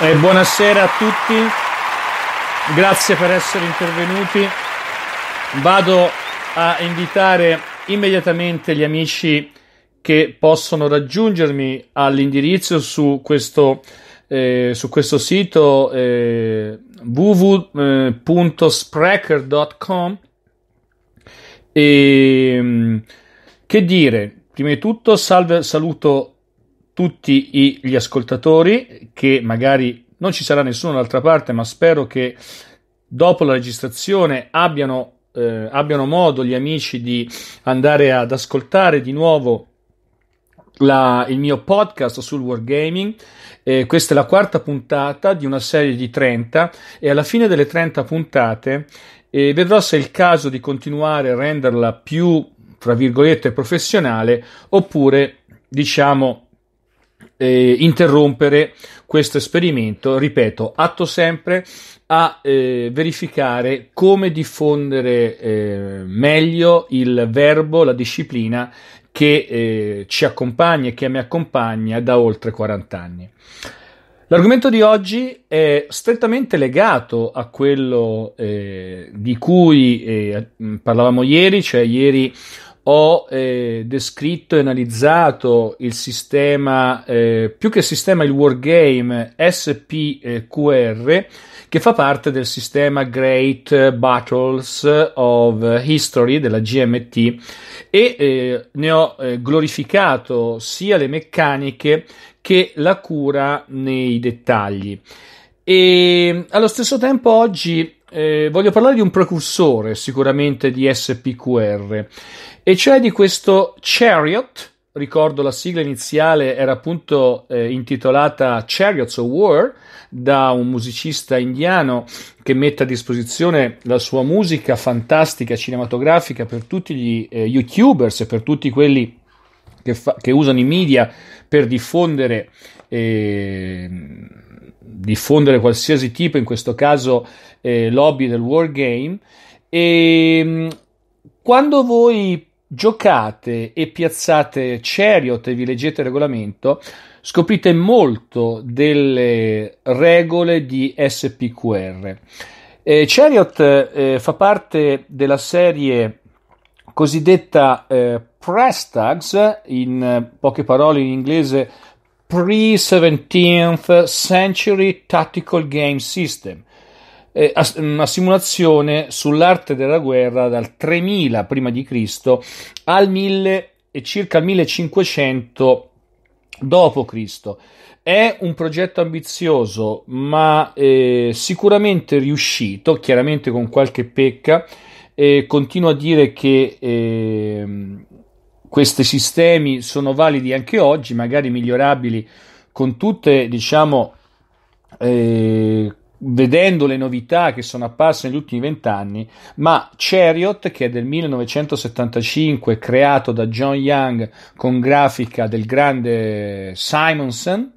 Eh, buonasera a tutti, grazie per essere intervenuti. Vado a invitare immediatamente gli amici che possono raggiungermi all'indirizzo su questo, eh, su questo sito eh, www.sprecher.com e mm, che dire, prima di tutto salve, saluto tutti gli ascoltatori che magari non ci sarà nessuno d'altra parte, ma spero che dopo la registrazione abbiano, eh, abbiano modo gli amici di andare ad ascoltare di nuovo la, il mio podcast sul wargaming. Eh, questa è la quarta puntata di una serie di 30 e alla fine delle 30 puntate eh, vedrò se è il caso di continuare a renderla più, tra virgolette, professionale oppure, diciamo, eh, interrompere questo esperimento, ripeto, atto sempre a eh, verificare come diffondere eh, meglio il verbo, la disciplina che eh, ci accompagna e che mi accompagna da oltre 40 anni. L'argomento di oggi è strettamente legato a quello eh, di cui eh, parlavamo ieri, cioè ieri ho eh, descritto e analizzato il sistema, eh, più che sistema, il wargame SPQR, che fa parte del sistema Great Battles of History della GMT e eh, ne ho eh, glorificato sia le meccaniche che la cura nei dettagli. E allo stesso tempo oggi eh, voglio parlare di un precursore sicuramente di SPQR, e cioè di questo Chariot. Ricordo la sigla iniziale era appunto eh, intitolata Chariots of War da un musicista indiano che mette a disposizione la sua musica fantastica cinematografica per tutti gli eh, youtubers e per tutti quelli che, fa- che, usano i media per diffondere ehm, diffondere qualsiasi tipo, in questo caso eh, lobby del wargame. E ehm, quando voi giocate e piazzate Chariot e vi leggete il regolamento, scoprite molto delle regole di SPQR. Eh, Chariot eh, fa parte della serie cosiddetta eh, Press in poche parole in inglese pre-17th Century Tactical Game System, eh, mm, una simulazione sull'arte della guerra dal 3000 a.C. al 1000 e circa al 1500 d.C. È un progetto ambizioso, ma eh, sicuramente riuscito, chiaramente con qualche pecca. Eh, continua a dire che eh, questi sistemi sono validi anche oggi, magari migliorabili con tutte, diciamo, eh, vedendo le novità che sono apparse negli ultimi vent'anni, ma Chariot, che è del 1975, creato da John Young con grafica del grande Simonson,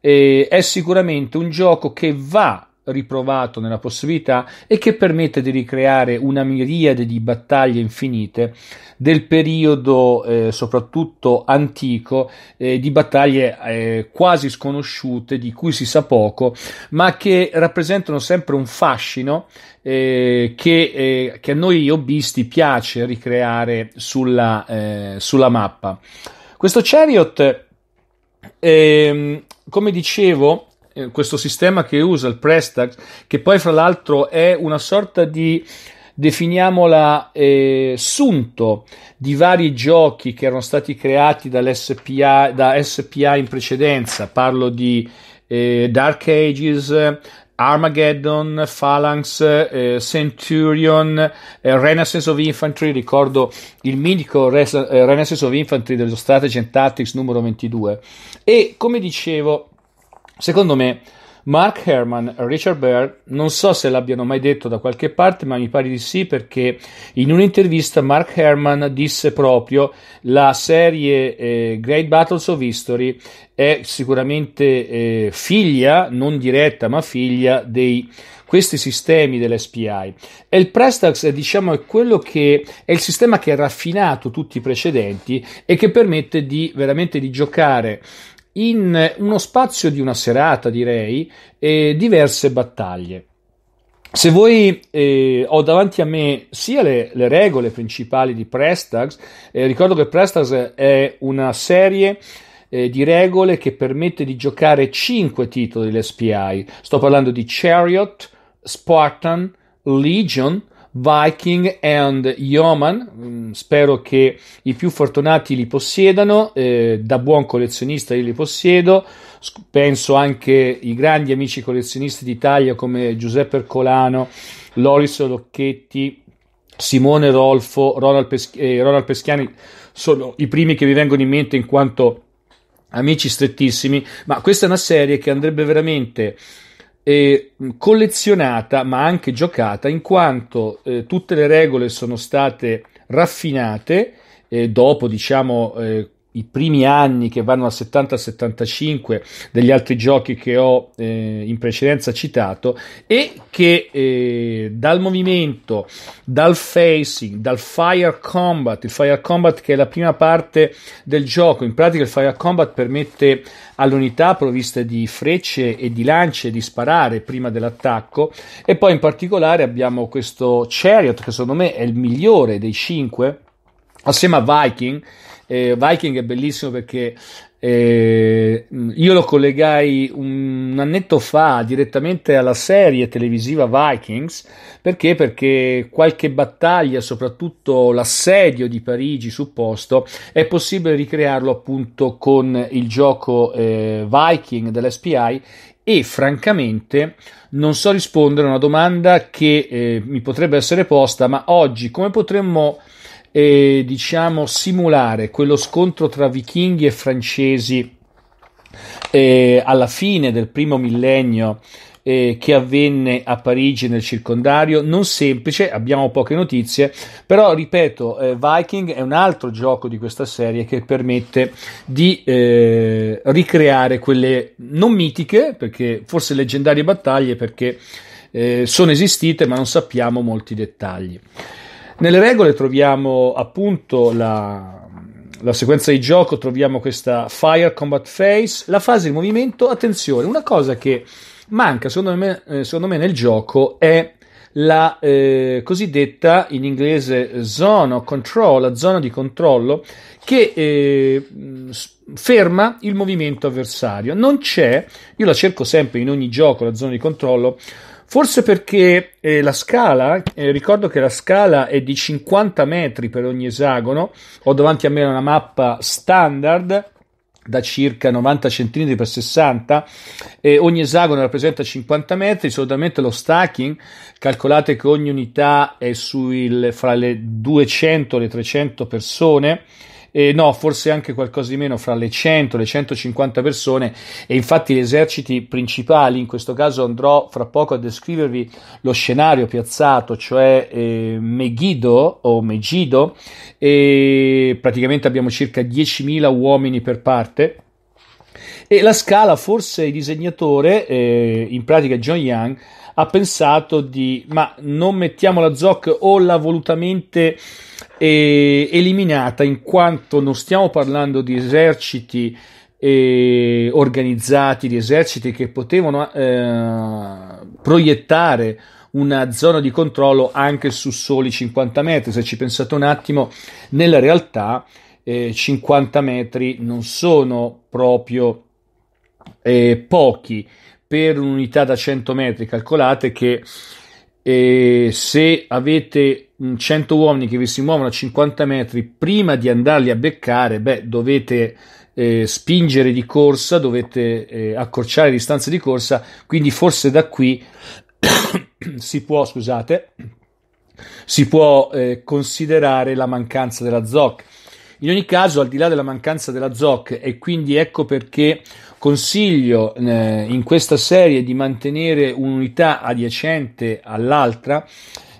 eh, è sicuramente un gioco che va riprovato nella possibilità e che permette di ricreare una miriade di battaglie infinite del periodo eh, soprattutto antico eh, di battaglie eh, quasi sconosciute di cui si sa poco ma che rappresentano sempre un fascino eh, che, eh, che, a noi hobbisti piace ricreare sulla, eh, sulla mappa questo chariot ehm, come dicevo eh, questo sistema che usa il Prestax, che poi fra l'altro è una sorta di definiamola eh, sunto di vari giochi che erano stati creati dall'SPA, da SPA in precedenza. Parlo di eh, Dark Ages, Armageddon, Phalanx, eh, Centurion, eh, Renaissance of Infantry, ricordo il mitico eh, Renaissance of Infantry dello Strategy and Tactics numero 22. E come dicevo, Secondo me, Mark Herman e Richard Baird, non so se l'abbiano mai detto da qualche parte, ma mi pare di sì perché in un'intervista Mark Herman disse proprio la serie eh, Great Battles of History è sicuramente eh, figlia, non diretta, ma figlia di questi sistemi dell'SPI. E il Prestax diciamo, è quello che è il sistema che ha raffinato tutti i precedenti e che permette di veramente di giocare in uno spazio di una serata, direi, eh, diverse battaglie. Se voi eh, ho davanti a me sia le, le regole principali di Prestags, eh, ricordo che Prestags è una serie eh, di regole che permette di giocare 5 titoli dell'SPI. Sto parlando di Chariot, Spartan, Legion, Viking and Yeoman. Mm, spero che i più fortunati li possiedano. Eh, da buon collezionista io li possiedo. Penso anche i grandi amici collezionisti d'Italia come Giuseppe Ercolano, Loris Locchetti, Simone Rolfo, Ronald, Peschi- eh, Ronald Peschiani sono i primi che mi vengono in mente in quanto amici strettissimi. Ma questa è una serie che andrebbe veramente eh, collezionata ma anche giocata in quanto eh, tutte le regole sono state raffinate eh, dopo diciamo eh, i primi anni che vanno al 70-75 degli altri giochi che ho eh, in precedenza citato e che eh, dal movimento, dal facing, dal fire combat, il fire combat che è la prima parte del gioco, in pratica il fire combat permette all'unità provviste di frecce e di lance di sparare prima dell'attacco e poi in particolare abbiamo questo chariot che secondo me è il migliore dei cinque assieme a Viking eh, Viking è bellissimo perché eh, io lo collegai un annetto fa direttamente alla serie televisiva Vikings perché? Perché qualche battaglia, soprattutto l'assedio di Parigi posto, è possibile ricrearlo appunto con il gioco eh, Viking dell'SPI e francamente non so rispondere a una domanda che eh, mi potrebbe essere posta, ma oggi come potremmo eh, diciamo, simulare quello scontro tra vichinghi e francesi eh, alla fine del primo millennio eh, che avvenne a Parigi nel circondario, non semplice, abbiamo poche notizie, però ripeto, eh, Viking è un altro gioco di questa serie che permette di eh, ricreare quelle non mitiche, perché forse leggendarie battaglie, perché eh, sono esistite ma non sappiamo molti dettagli. Nelle regole troviamo appunto la, la sequenza di gioco, troviamo questa Fire Combat Phase, la fase di movimento, attenzione, una cosa che manca secondo me, eh, secondo me nel gioco è la eh, cosiddetta in inglese zona control, la zona di controllo che eh, ferma il movimento avversario. Non c'è, io la cerco sempre in ogni gioco, la zona di controllo, Forse perché eh, la scala, eh, ricordo che la scala è di 50 metri per ogni esagono, ho davanti a me una mappa standard da circa 90 cm per 60 e ogni esagono rappresenta 50 metri, solitamente lo stacking, calcolate che ogni unità è sui, fra le 200 e le 300 persone, eh, no, forse anche qualcosa di meno, fra le 100 e le 150 persone e infatti gli eserciti principali, in questo caso andrò fra poco a descrivervi lo scenario piazzato, cioè eh, Megiddo o Megido, e praticamente abbiamo circa 10.000 uomini per parte. E la scala, forse il disegnatore, eh, in pratica John Young, ha pensato di ma non mettiamo la ZOC o l'ha volutamente eh, eliminata in quanto non stiamo parlando di eserciti eh, organizzati, di eserciti che potevano eh, proiettare una zona di controllo anche su soli 50 metri. Se ci pensate un attimo, nella realtà eh, 50 metri non sono proprio eh, pochi per un'unità da 100 metri. Calcolate che eh, se avete 100 mm, uomini che vi si muovono a 50 metri, prima di andarli a beccare, beh, dovete eh, spingere di corsa, dovete eh, accorciare le distanze di corsa, quindi forse da qui si può, scusate, si può eh, considerare la mancanza della ZOC. In ogni caso, al di là della mancanza della ZOC, e quindi ecco perché consiglio eh, in questa serie di mantenere un'unità adiacente all'altra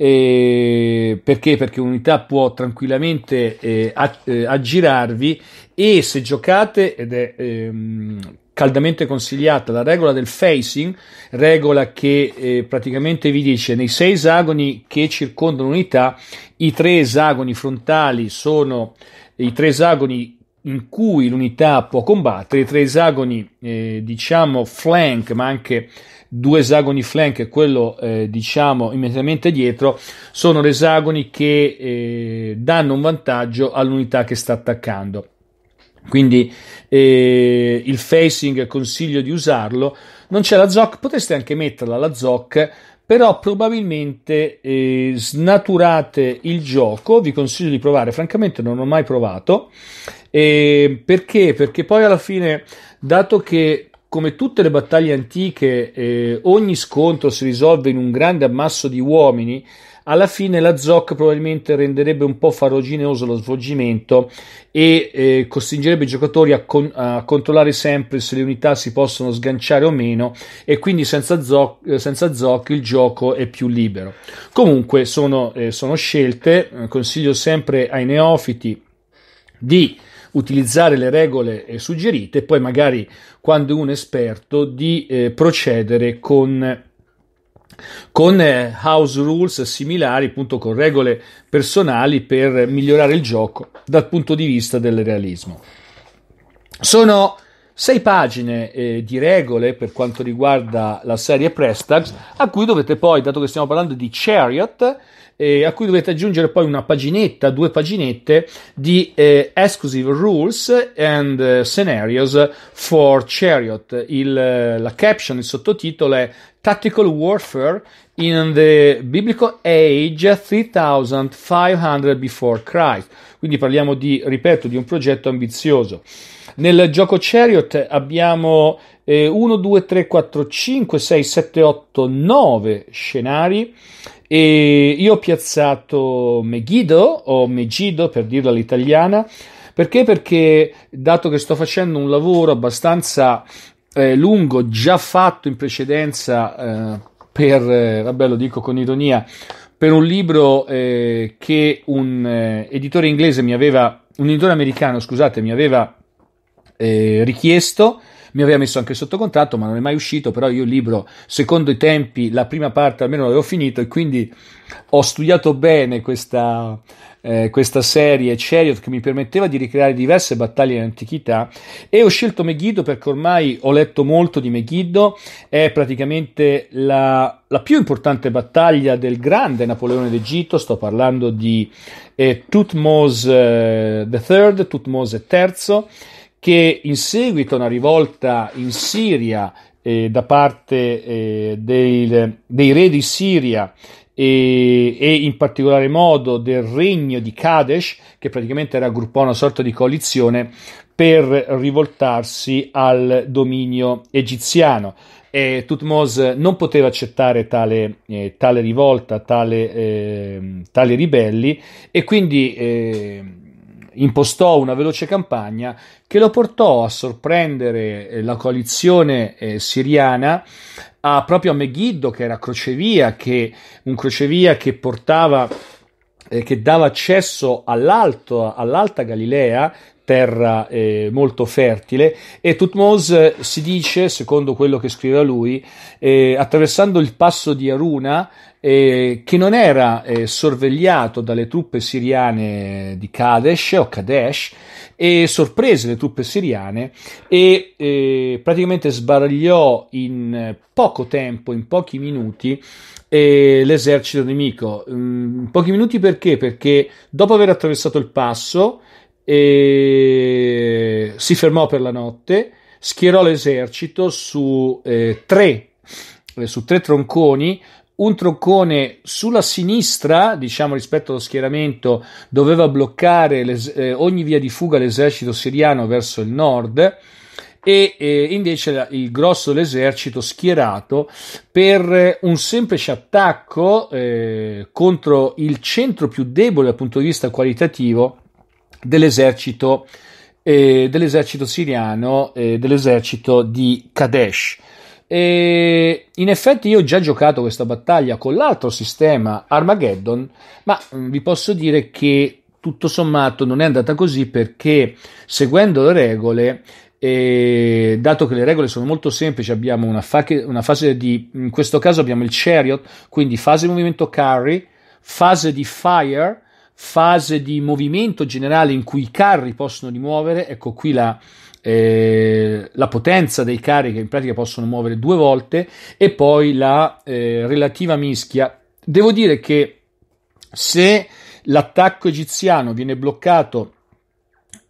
eh, perché? Perché un'unità può tranquillamente eh, a, eh, aggirarvi e se giocate, ed è ehm, caldamente consigliata la regola del facing, regola che eh, praticamente vi dice nei sei esagoni che circondano un'unità, i tre esagoni frontali sono i tre esagoni in cui l'unità può combattere, tre esagoni, eh, diciamo flank, ma anche due esagoni flank e quello, eh, diciamo, immediatamente dietro, sono esagoni che eh, danno un vantaggio all'unità che sta attaccando. Quindi eh, il facing consiglio di usarlo. Non c'è la zoc, potreste anche metterla la zoc però probabilmente eh, snaturate il gioco, vi consiglio di provare, francamente non ho mai provato, eh, perché? Perché poi alla fine, dato che come tutte le battaglie antiche eh, ogni scontro si risolve in un grande ammasso di uomini, alla fine la ZOC probabilmente renderebbe un po' farraginoso lo svolgimento e eh, costringerebbe i giocatori a, con- a, controllare sempre se le unità si possono sganciare o meno e quindi senza ZOC, senza ZOC il gioco è più libero. Comunque sono, eh, sono scelte, eh, consiglio sempre ai neofiti di utilizzare le regole eh, suggerite e poi magari quando è un esperto di eh, procedere con con eh, house rules similari, appunto con regole personali per migliorare il gioco dal punto di vista del realismo. Sono sei pagine eh, di regole per quanto riguarda la serie Prestax, a cui dovete poi, dato che stiamo parlando di Chariot, eh, a cui dovete aggiungere poi una paginetta, due paginette di eh, Exclusive Rules and eh, Scenarios for Chariot. Il, eh, la caption, il sottotitolo è Tactical Warfare in the Biblical Age 3500 before Christ. Quindi parliamo di, ripeto, di un progetto ambizioso. Nel gioco Chariot abbiamo eh, 1, 2, 3, 4, 5, 6, 7, 8, 9 scenari. E io ho piazzato Megiddo o Megiddo per dirla all'italiana. Perché? Perché dato che sto facendo un lavoro abbastanza eh, lungo già fatto in precedenza eh, per, eh, vabbè lo dico con ironia, per un libro eh, che un eh, editore inglese mi aveva, un editore americano, scusate, mi aveva eh, richiesto mi aveva messo anche sotto contratto, ma non è mai uscito, però io il libro, secondo i tempi, la prima parte almeno l'avevo finito e quindi ho studiato bene questa, eh, questa serie Chariot che mi permetteva di ricreare diverse battaglie in antichità e ho scelto Megiddo perché ormai ho letto molto di Megiddo, è praticamente la, la più importante battaglia del grande Napoleone d'Egitto, sto parlando di eh, Tutmos eh, III, Tutmose III che in seguito a una rivolta in Siria eh, da parte eh, del, dei re di Siria e, e, in particolare modo del regno di Kadesh, che praticamente raggruppò una sorta di coalizione per rivoltarsi al dominio egiziano. E Tutmos non poteva accettare tale, eh, tale rivolta, tale, eh, tali ribelli, e quindi ehm, impostò una veloce campagna che lo portò a sorprendere eh, la coalizione eh, siriana a, proprio a Megiddo, che era crocevia, che, un crocevia che portava eh, che dava accesso all'alta Galilea, terra eh, molto fertile, e Tutmos eh, si dice, secondo quello che scrive lui, eh, attraversando il passo di Aruna eh, che non era eh, sorvegliato dalle truppe siriane di Kadesh o Kadesh e sorprese le truppe siriane e eh, praticamente sbaragliò in poco tempo, in pochi minuti, eh, l'esercito nemico. Mm, pochi minuti perché? Perché dopo aver attraversato il passo eh, si fermò per la notte, schierò l'esercito su eh, tre su tre tronconi un troccone sulla sinistra, diciamo rispetto allo schieramento, doveva bloccare les- eh, ogni via di fuga all'esercito siriano verso il nord e eh, invece il grosso dell'esercito schierato per eh, un semplice attacco eh, contro il centro più debole dal punto di vista qualitativo dell'esercito, eh, dell'esercito siriano, eh, dell'esercito di Kadesh. E in effetti io ho già giocato questa battaglia con l'altro sistema Armageddon, ma mm, vi posso dire che tutto sommato non è andata così perché seguendo le regole e dato che le regole sono molto semplici abbiamo una, fa- una, fase di in questo caso abbiamo il chariot quindi fase di movimento carry fase di fire fase di movimento generale in cui i carri possono rimuovere ecco qui la, eh, la potenza dei carri che in pratica possono muovere due volte e poi la eh, relativa mischia. Devo dire che se l'attacco egiziano viene bloccato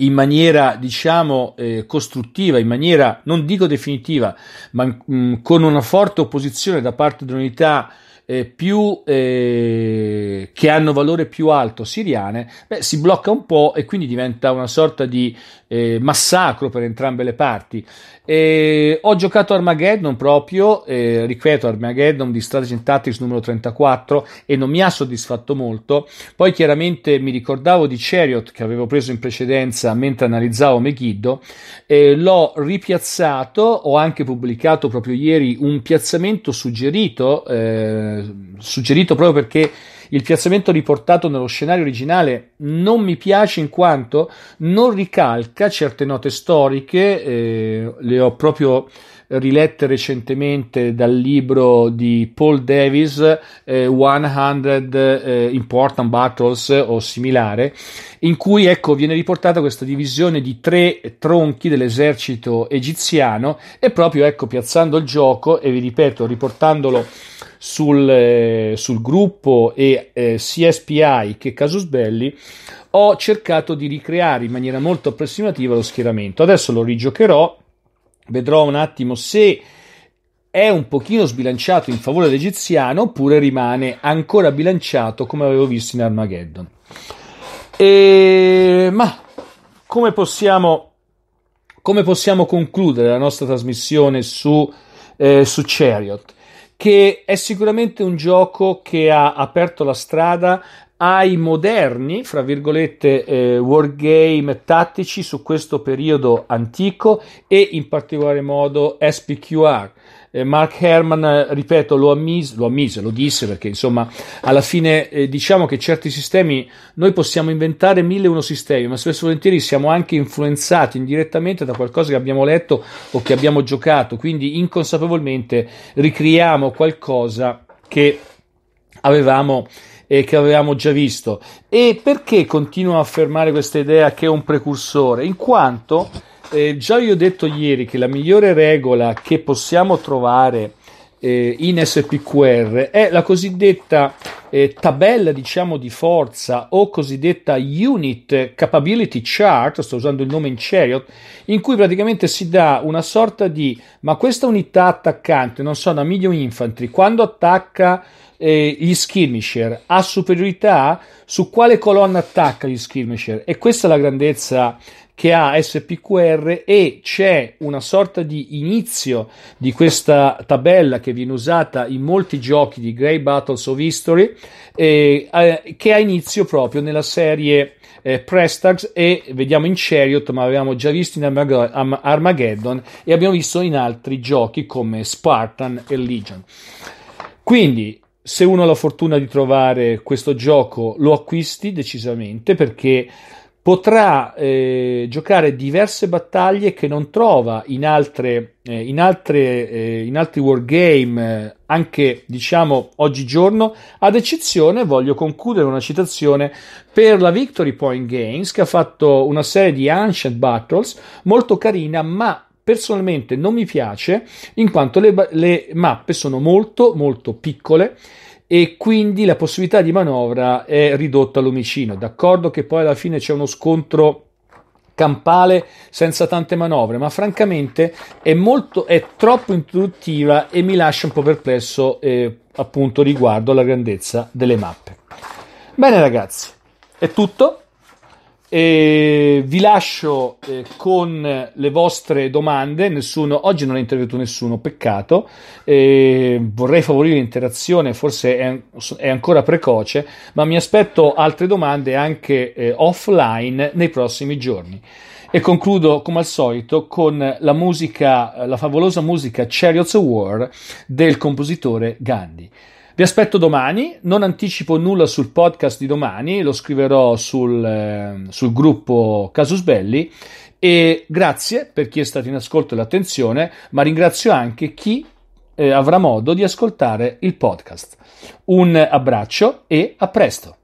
in maniera diciamo eh, costruttiva, in maniera non dico definitiva, ma mh, mm, con una forte opposizione da parte di unità eh, più eh, che hanno valore più alto siriane, beh, si blocca un po' e quindi diventa una sorta di eh, massacro per entrambe le parti. E ho giocato Armageddon proprio, eh, ripeto, Armageddon di Strategy Tactics numero 34 e non mi ha soddisfatto molto. Poi chiaramente mi ricordavo di Chariot che avevo preso in precedenza mentre analizzavo Megiddo, eh, l'ho ripiazzato, ho anche pubblicato proprio ieri un piazzamento suggerito, eh, suggerito proprio perché il piazzamento riportato nello scenario originale non mi piace in quanto non ricalca certe note storiche, eh, le ho proprio rilette recentemente dal libro di Paul Davis, eh, 100 eh, Important Battles o similare, in cui ecco, viene riportata questa divisione di tre tronchi dell'esercito egiziano e proprio ecco, piazzando il gioco e vi ripeto riportandolo sul, eh, sul gruppo e eh, CSPI che Casus Belli, ho cercato di ricreare in maniera molto approssimativa lo schieramento. Adesso lo rigiocherò, vedrò un attimo se è un pochino sbilanciato in favore dell'egiziano oppure rimane ancora bilanciato come avevo visto in Armageddon. E... Ma come possiamo, come possiamo concludere la nostra trasmissione su, eh, su Chariot? che è sicuramente un gioco che ha aperto la strada ai moderni, fra virgolette, eh, wargame tattici su questo periodo antico e in particolare modo SPQR, eh, Mark Herman, eh, ripeto, lo ammise, lo ammise, lo disse perché insomma alla fine eh, diciamo che certi sistemi, noi possiamo inventare mille e uno sistemi, ma spesso e volentieri siamo anche influenzati indirettamente da qualcosa che abbiamo letto o che abbiamo giocato, quindi inconsapevolmente ricriamo qualcosa che avevamo eh, che avevamo già visto. E perché continuo a affermare questa idea che è un precursore? In quanto eh, già io ho detto ieri che la migliore regola che possiamo trovare eh, in SPQR è la cosiddetta eh, tabella diciamo di forza o cosiddetta unit capability chart sto usando il nome in chariot in cui praticamente si dà una sorta di ma questa unità attaccante non so una medium infantry quando attacca eh, gli skirmisher ha superiorità su quale colonna attacca gli skirmisher e questa è la grandezza che ha SPQR e c'è una sorta di inizio di questa tabella che viene usata in molti giochi di Grey Battles of History eh, eh, che ha inizio proprio nella serie eh, Prestax e vediamo in Chariot ma avevamo già visto in Armageddon e abbiamo visto in altri giochi come Spartan e Legion quindi se uno ha la fortuna di trovare questo gioco lo acquisti decisamente perché potrà eh, giocare diverse battaglie che non trova in, altre, eh, in, altre, eh, in altri wargame, eh, anche diciamo oggigiorno, ad eccezione, voglio concludere una citazione per la Victory Point Games che ha fatto una serie di Ancient Battles molto carina, ma personalmente non mi piace in quanto le, le mappe sono molto molto piccole e quindi la possibilità di manovra è ridotta all'omicino. D'accordo che poi alla fine c'è uno scontro campale senza tante manovre, ma francamente è, molto, è troppo introduttiva e mi lascia un po' perplesso eh, appunto riguardo alla grandezza delle mappe. Bene ragazzi, è tutto. E vi lascio eh, con le vostre domande. Nessuno, oggi non ho intervenuto nessuno, peccato. Eh, vorrei favorire l'interazione, forse è, è, ancora precoce, ma mi aspetto altre domande anche eh, offline nei prossimi giorni. E concludo come al solito con la musica, la favolosa musica Chariots of War del compositore Gandhi. Vi aspetto domani, non anticipo nulla sul podcast di domani, lo scriverò sul, eh, sul gruppo Casus Belli e grazie per chi è stato in ascolto e l'attenzione, ma ringrazio anche chi eh, avrà modo di ascoltare il podcast. Un abbraccio e a presto!